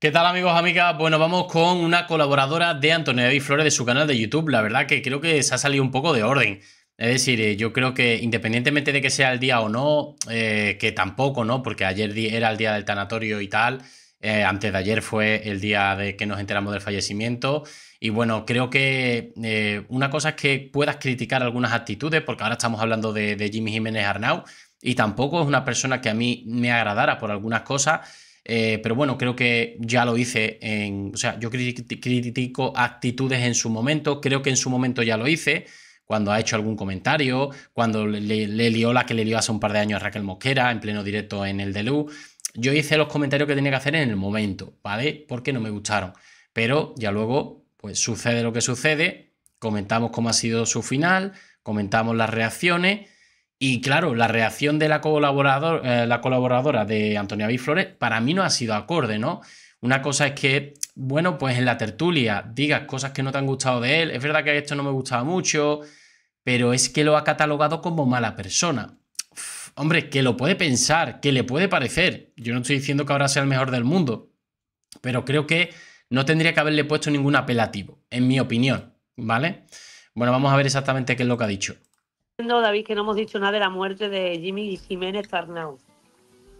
¿Qué tal amigos, amigas? Bueno, vamos con una colaboradora de Antonio David Flores de su canal de YouTube. La verdad que creo que se ha salido un poco de orden. Es decir, eh, yo creo que independientemente de que sea el día o no, eh, que tampoco, ¿no? Porque ayer era el día del tanatorio y tal. Eh, antes de ayer fue el día de que nos enteramos del fallecimiento. Y bueno, creo que una cosa es que puedas criticar algunas actitudes, porque ahora estamos hablando de, de Jimmy Jiménez Arnau, y tampoco es una persona que a mí me agradara por algunas cosas eh, pero bueno, creo que ya lo hice en. O sea, yo critico actitudes en su momento, creo que en su momento ya lo hice, cuando ha hecho algún comentario, cuando le, le, lió la que le lió hace un par de años a Raquel Mosquera en pleno directo en el Delu. Yo hice los comentarios que tenía que hacer en el momento, ¿vale? Porque no me gustaron. Pero ya luego, pues sucede lo que sucede, comentamos cómo ha sido su final, comentamos las reacciones y claro, la reacción de la, eh, la colaboradora de Antonia Biflores para mí no ha sido acorde, ¿no? Una cosa es que, bueno, pues en la tertulia digas cosas que no te han gustado de él, es verdad que esto no me gustaba mucho, pero es que lo ha catalogado como mala persona. hombre, que lo puede pensar, que le puede parecer. Yo no estoy diciendo que ahora sea el mejor del mundo, pero creo que no tendría que haberle puesto ningún apelativo, en mi opinión, ¿vale? Bueno, vamos a ver exactamente qué es lo que ha dicho. David, que no hemos dicho nada de la muerte de Jimmy Jiménez Tarnau.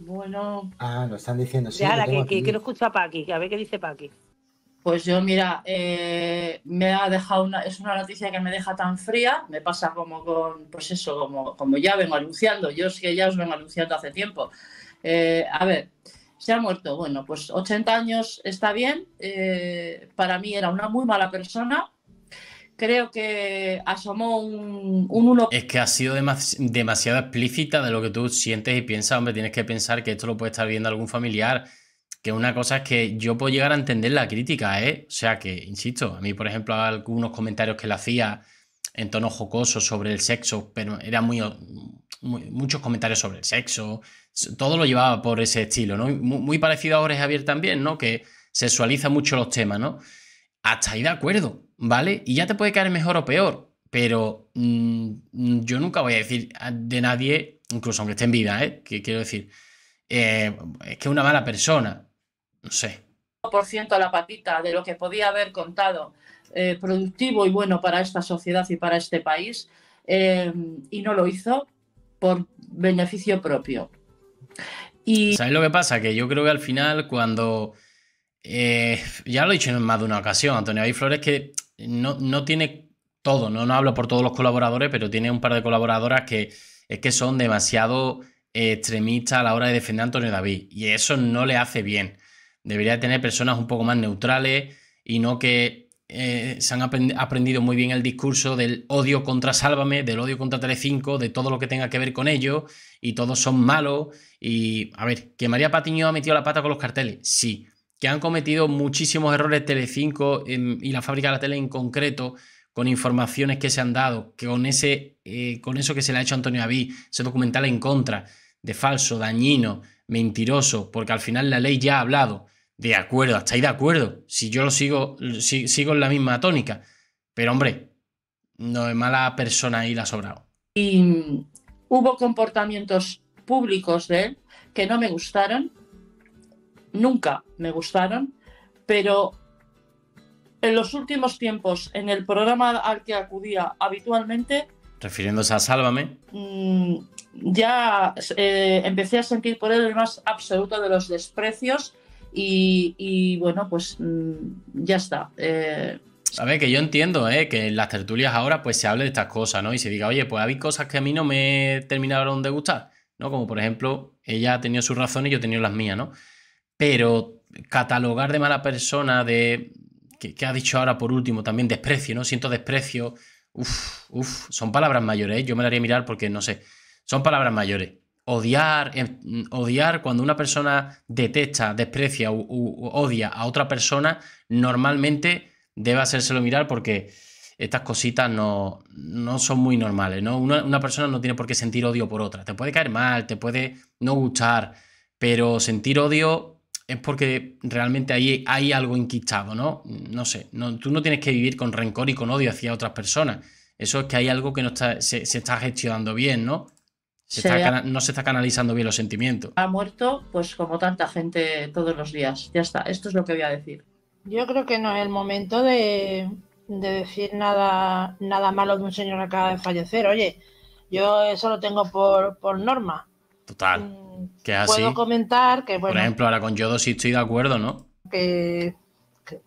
Bueno. Ah, lo están diciendo. Sí, Ahora, que, que, escucha Paqui, a ver qué dice Paqui. Pues yo, mira, eh, me ha dejado una, es una noticia que me deja tan fría, me pasa como con, pues eso, como, como ya vengo anunciando, yo sí que ya os vengo anunciando hace tiempo. Eh, a ver, se ha muerto, bueno, pues 80 años está bien, eh, para mí era una muy mala persona, creo que asomó un, un 1. Es que ha sido demasiado explícita de lo que tú sientes y piensas. Hombre, tienes que pensar que esto lo puede estar viendo algún familiar. Que una cosa es que yo puedo llegar a entender la crítica, ¿eh? O sea que, insisto, a mí, por ejemplo, algunos comentarios que le hacía en tono jocoso sobre el sexo, pero eran muy, muchos comentarios sobre el sexo, todo lo llevaba por ese estilo, ¿no? Muy, parecido a Ores Javier también, ¿no? Que sexualiza mucho los temas, ¿no? Hasta ahí de acuerdo, ¿vale? Y ya te puede caer mejor o peor, pero mm, yo nunca voy a decir de nadie, incluso aunque esté en vida, ¿eh? Que quiero decir, eh, es que es una mala persona, no sé. Por ciento a la patita de lo que podía haber contado eh, productivo y bueno para esta sociedad y para este país, eh, y no lo hizo por beneficio propio. Y... ¿Sabes lo que pasa? Que yo creo que al final cuando... ya lo he dicho en más de una ocasión, Antonio, hay flores que no, tiene todo, no, hablo por todos los colaboradores, pero tiene un par de colaboradoras que es que son demasiado extremistas a la hora de defender a Antonio David y eso no le hace bien. Debería tener personas un poco más neutrales y no que eh, se han aprendido muy bien el discurso del odio contra Sálvame, del odio contra Telecinco, de todo lo que tenga que ver con ello y todos son malos y a ver, que María Patiño ha metido la pata con los carteles, sí, que han cometido muchísimos errores Telecinco 5 em, y la fábrica de la tele en concreto con informaciones que se han dado, que con, ese, eh, con eso que se le ha hecho a Antonio Aví, ese documental en contra, de falso, dañino, mentiroso, porque al final la ley ya ha hablado. De acuerdo, estáis de acuerdo. Si yo lo sigo, sigo en la misma tónica. Pero hombre, no es mala persona ahí la ha sobrado. Y hubo comportamientos públicos de él que no me gustaron nunca me gustaron, pero en los últimos tiempos, en el programa al que acudía habitualmente. Refiriéndose a Sálvame. Mm, ya eh, empecé a sentir por él el más absoluto de los desprecios y, bueno, pues mm, ya está. Eh, que yo entiendo, ¿eh? Que en las tertulias ahora pues se hable de estas cosas, ¿no? Y se diga, oye, pues hay cosas que a mí no me terminaron de gustar, ¿no? Como por ejemplo, ella ha tenido sus razones y yo he tenido las mías, ¿no? Pero catalogar de mala persona, de. que, ha dicho ahora por último también, desprecio, ¿no? Siento desprecio. Uf, uf, son palabras mayores, ¿eh? yo me la haría mirar porque no sé, son palabras mayores. Odiar, eh, odiar cuando una persona detesta, desprecia u, odia a otra persona, normalmente debe hacérselo mirar porque estas cositas no, no son muy normales, ¿no? Una, una, persona no tiene por qué sentir odio por otra. Te puede caer mal, te puede no gustar, pero sentir odio es porque realmente ahí hay algo enquistado, ¿no? No sé, tú no tienes que vivir con rencor y con odio hacia otras personas. Eso es que hay algo que no está, se, está gestionando bien, ¿no? no se está canalizando bien los sentimientos. Ha muerto, pues como tanta gente todos los días. Ya está, esto es lo que voy a decir. Yo creo que no es el momento de, decir nada, nada malo de un señor acaba de fallecer. Oye, yo eso lo tengo por, por norma. Total. Mm, que así. Puedo comentar que, bueno. Por ejemplo, ahora con Yodo sí estoy de acuerdo, ¿no? Que,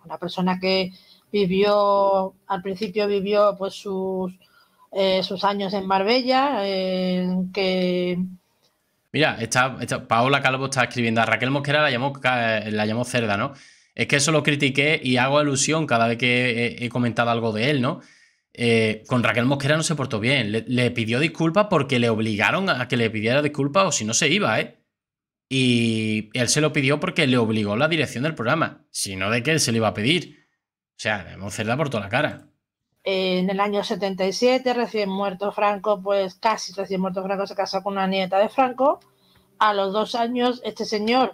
una persona que vivió, al principio vivió pues sus, eh, sus años en Marbella, que. Mira, está Paola Calvo está escribiendo. A Raquel Mosquera la llamó, la llamó cerda, ¿no? Es que eso lo critiqué y hago alusión cada vez que he comentado algo de él, ¿no? Eh, con Raquel Mosquera no se portó bien. Le, pidió disculpas porque le obligaron a que le pidiera disculpas o si no se iba, ¿eh? Y él se lo pidió porque le obligó la dirección del programa, si no de que él se le iba a pedir. O sea, Mosquera por toda la cara. En el año 77, recién muerto Franco, pues casi recién muerto Franco, se casó con una nieta de Franco. A los dos años, este señor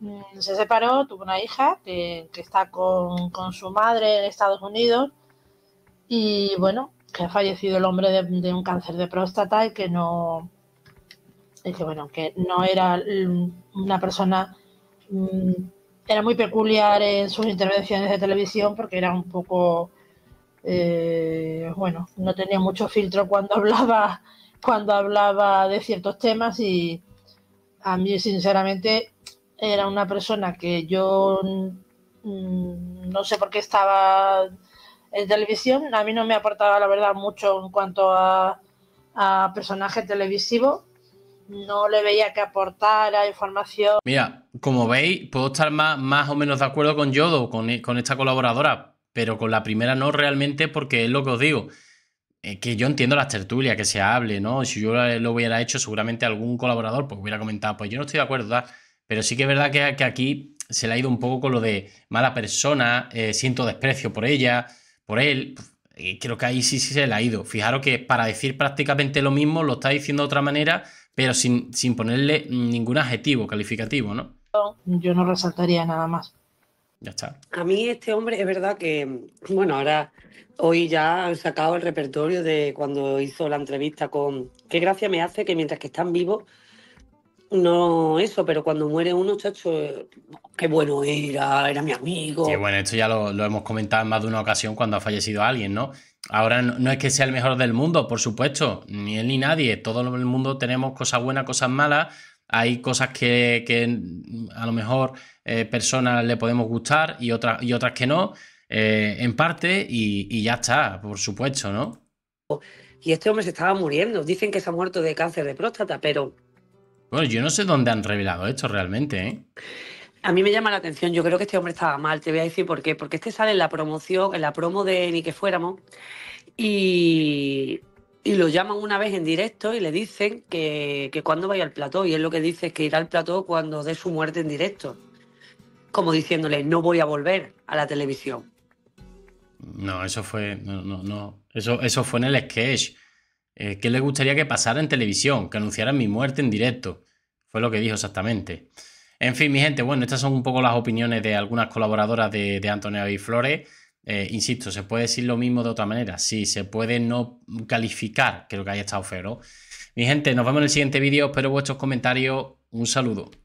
mm, se separó, tuvo una hija que, está con, con su madre en Estados Unidos y bueno, que ha fallecido el hombre de, un cáncer de próstata y que no, bueno, que no era una persona, mm, era muy peculiar en sus intervenciones de televisión porque era un poco, eh, bueno, no tenía mucho filtro cuando hablaba, cuando hablaba de ciertos temas y a mí sinceramente era una persona que yo mm, no sé por qué estaba en televisión. A mí no me ha aportaba, la verdad, mucho en cuanto a, personajes personaje televisivo. No le veía que aportara información. Mira, como veis, puedo estar más, más o menos de acuerdo con Yodo, con, esta colaboradora, pero con la primera no realmente porque es lo que os digo que yo entiendo las tertulias, que se hable, ¿no? Si yo lo hubiera hecho, seguramente algún colaborador porque hubiera comentado, pues yo no estoy de acuerdo, ¿verdad? Pero sí que es verdad que, aquí se le ha ido un poco con lo de mala persona, eh, siento desprecio por ella, por él, eh, creo que ahí sí, se le ha ido. Fijaros que para decir prácticamente lo mismo lo está diciendo de otra manera, pero sin, sin ponerle ningún adjetivo calificativo, ¿no? Yo no resaltaría nada más. Ya está. A mí este hombre es verdad que, bueno, ahora hoy ya han sacado el repertorio de cuando hizo la entrevista con... Qué gracia me hace que mientras que están vivos no, eso, pero cuando muere uno, chacho, eh, qué bueno era, era mi amigo. Sí, bueno, esto ya lo, hemos comentado en más de una ocasión cuando ha fallecido alguien, ¿no? Ahora no, es que sea el mejor del mundo, por supuesto, ni él ni nadie. Todo el mundo tenemos cosas buenas, cosas malas. Hay cosas que, mm, a lo mejor eh, personas le podemos gustar y otras, y otras que no, eh, en parte, y, y ya está, por supuesto, ¿no? Y este hombre se estaba muriendo. Dicen que se ha muerto de cáncer de próstata, pero bueno, yo no sé dónde han revelado esto realmente, ¿eh? A mí me llama la atención, yo creo que este hombre estaba mal, te voy a decir por qué, porque este sale en la promoción, en la promo de Ni que fuéramos, y, lo llaman una vez en directo y le dicen que, cuando vaya al plató, y él lo que dice es que irá al plató cuando dé su muerte en directo, como diciéndole, no voy a volver a la televisión. No, eso fue, no, eso, eso fue en el sketch. Eh, ¿qué le gustaría que pasara en televisión? Que anunciaran mi muerte en directo. Fue lo que dijo exactamente. En fin, mi gente, bueno, estas son un poco las opiniones de algunas colaboradoras de, Antonio y eh, insisto, ¿se puede decir lo mismo de otra manera? Sí, se puede no calificar, creo que haya estado feo. Mi gente, nos vemos en el siguiente vídeo, espero vuestros comentarios. Un saludo.